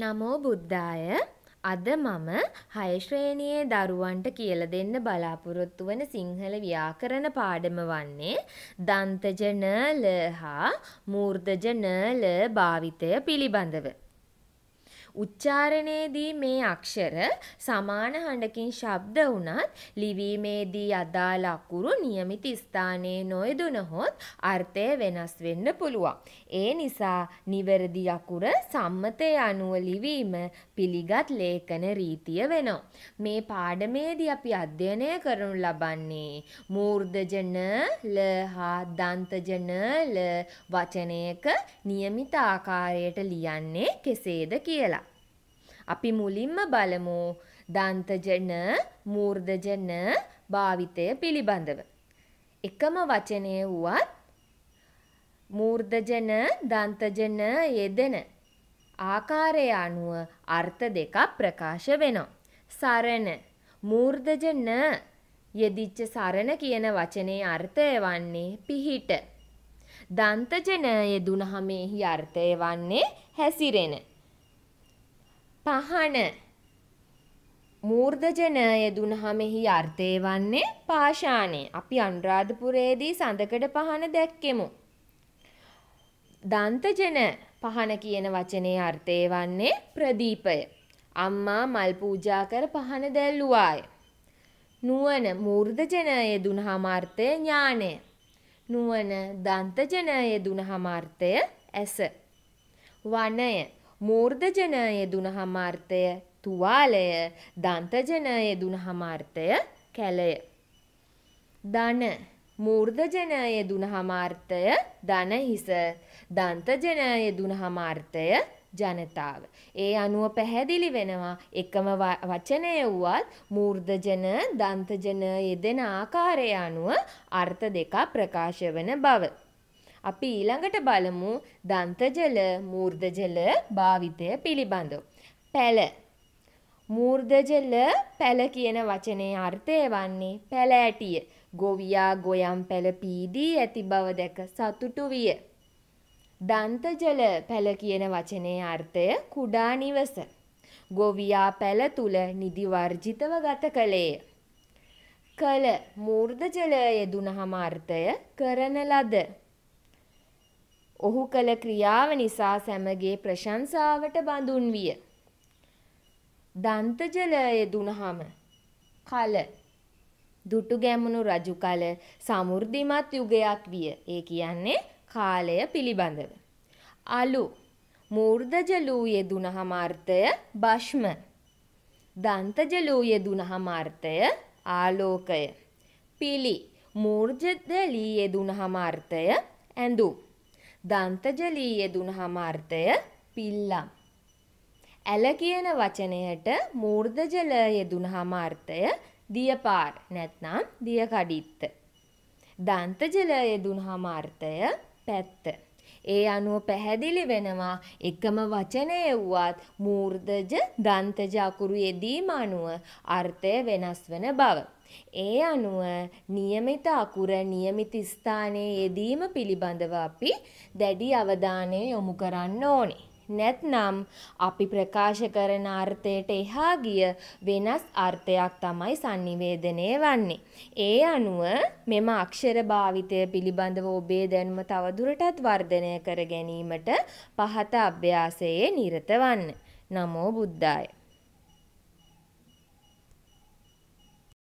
නමෝ බුද්දාය අද මම හය ශ්‍රේණියේ දරුවන්ට කියලා දෙන්න බලාපොරොත්තු වන සිංහල ව්‍යාකරණ පාඩම වන්නේ දන්තජ න ල හා මූර්ධජ න ල භාවිතය පිළිබඳව. උච්චාරණයේදී මේ අක්ෂර සමාන හඬකින් ශබ්ද වුණත් ලිවීමේදී අදාළ අකුරු નિયમિત ස්ථානයේ නොයදුනහොත් අර්ථය වෙනස් වෙන්න පුළුවන්. ඒ නිසා නිවැරදි අකුර සම්මතය අනුව ලිවීම පිළිගත් ලේඛන රීතිය වෙනවා. මේ පාඩමේදී අපි අධ්‍යයනය කරනු ලබන්නේ මූර්ධජන ල හා දන්තජන ල වචනයක નિયમિત ආකාරයට ලියන්නේ කෙසේද කියලා. අපි මුලින්ම බලමු දන්තජන මූර්ධජන භාවිතය පිළිබඳව. එකම වචනය වුවත් මූර්ධජන දන්තජන යෙදෙන ආකාරය අනුව අර්ථ දෙකක් ප්‍රකාශ වෙනවා. සරණ මූර්ධජන යෙදිච්ච සරණ කියන වචනේ අර්ථය වන්නේ පිහිට. දන්තජන යෙදුනහම එහි අර්ථය වන්නේ හැසිරෙන. පහන මූර්ධජනය යෙදුනහම එහි අර්ථය වන්නේ පාෂාණය. අපි අනුරාධපුරයේදී සඳකඩ පහන දැක්කෙමු. දන්තජන පහන කියන වචනේ අර්ථය වන්නේ ප්‍රදීපය. අම්මා මල් පූජා කර පහන දැල්ලුවාය. නුවණ මූර්ධජනය යෙදුනහම අර්ථය ඥානය. නුවණ දන්තජනය යෙදුනහම අර්ථය ඇස. වනය මූර්ධජන යෙදුනහම අර්ථය තුවාලය දන්තජන යෙදුනහම අර්ථය කැලය. ධන මූර්ධජන යෙදුනහම අර්ථය ධන හිස දන්තජන යෙදුනහම අර්ථය ජනතාව. ඒ අනුව පැහැදිලි වෙනවා එකම වචනය වුවත් මූර්ධජන දන්තජන යෙදෙන ආකාරය අනුව අර්ථ දෙකක් ප්‍රකාශ වන බව. අපි ඊළඟට බලමු දන්තජල මූර්ධජල භාවිතය පිළිබඳව. පැල මූර්ධජල පැල කියන වචනේ අර්ථය වන්නේ පැලෑටිය. ගොවියා ගොයම් පැල පීදී ඇති බව දැක සතුටු විය. දන්තජල පැල කියන වචනේ අර්ථය කුඩා නිවස. ගොවියා පැල තුල නිදි වර්ජිතව ගත කළේය. කල මූර්ධජලය යෙදුනහම අර්ථය කරන ලද ඔහු කළ ක්‍රියාව නිසා සැමගේ ප්‍රශංසාවට බඳුන් විය. දන්ත ජලය දුනහම කල දුටු ගැමුණු රජු කල සමෘද්ධිමත් යුගයක් විය. ඒ කියන්නේ කාලය පිළිබඳව. අලු මූර්ධජලූ යෙදුනහම අර්ථය බෂ්ම. දන්තජලූ යෙදුනහම අර්ථය ආලෝකය. පිලි මූර්ජදලී යෙදුනහම අර්ථය ඇඳුම්. දන්තජලී යෙදුනහම අර්ථය පිල්ලම්. ඇල කියන වචනයට මූර්ධජල යෙදුනහම අර්ථය දියපාර නැත්නම් දියකඩිත්ත. දන්තජල යෙදුනහම අර්ථය පැත්ත. ඒ අනුව පැහැදිලි වෙනවා එකම වචනය වුවත් මූර්ධජ දන්තජ අකුරු යෙදීම අනුව අර්ථය වෙනස් වන බව. ඒ අනුව નિયમિત අකුර નિયમિત ස්ථානයේ යෙදීම පිළිබඳව අපි දැඩි අවධානය යොමු කරන්න ඕනේ. නැත්නම් අපි ප්‍රකාශ කරන අර්ථයට එහා ගිය වෙනස් අර්ථයක් තමයි sannivedanaya වන්නේ. ඒ අනුව මෙම අක්ෂර භාවිතය පිළිබඳව ඔබේ දැනුම තවදුරටත් වර්ධනය කර ගැනීමට පහත අභ්‍යාසයේ නිරත වන්න. නමෝ බුද්ධාය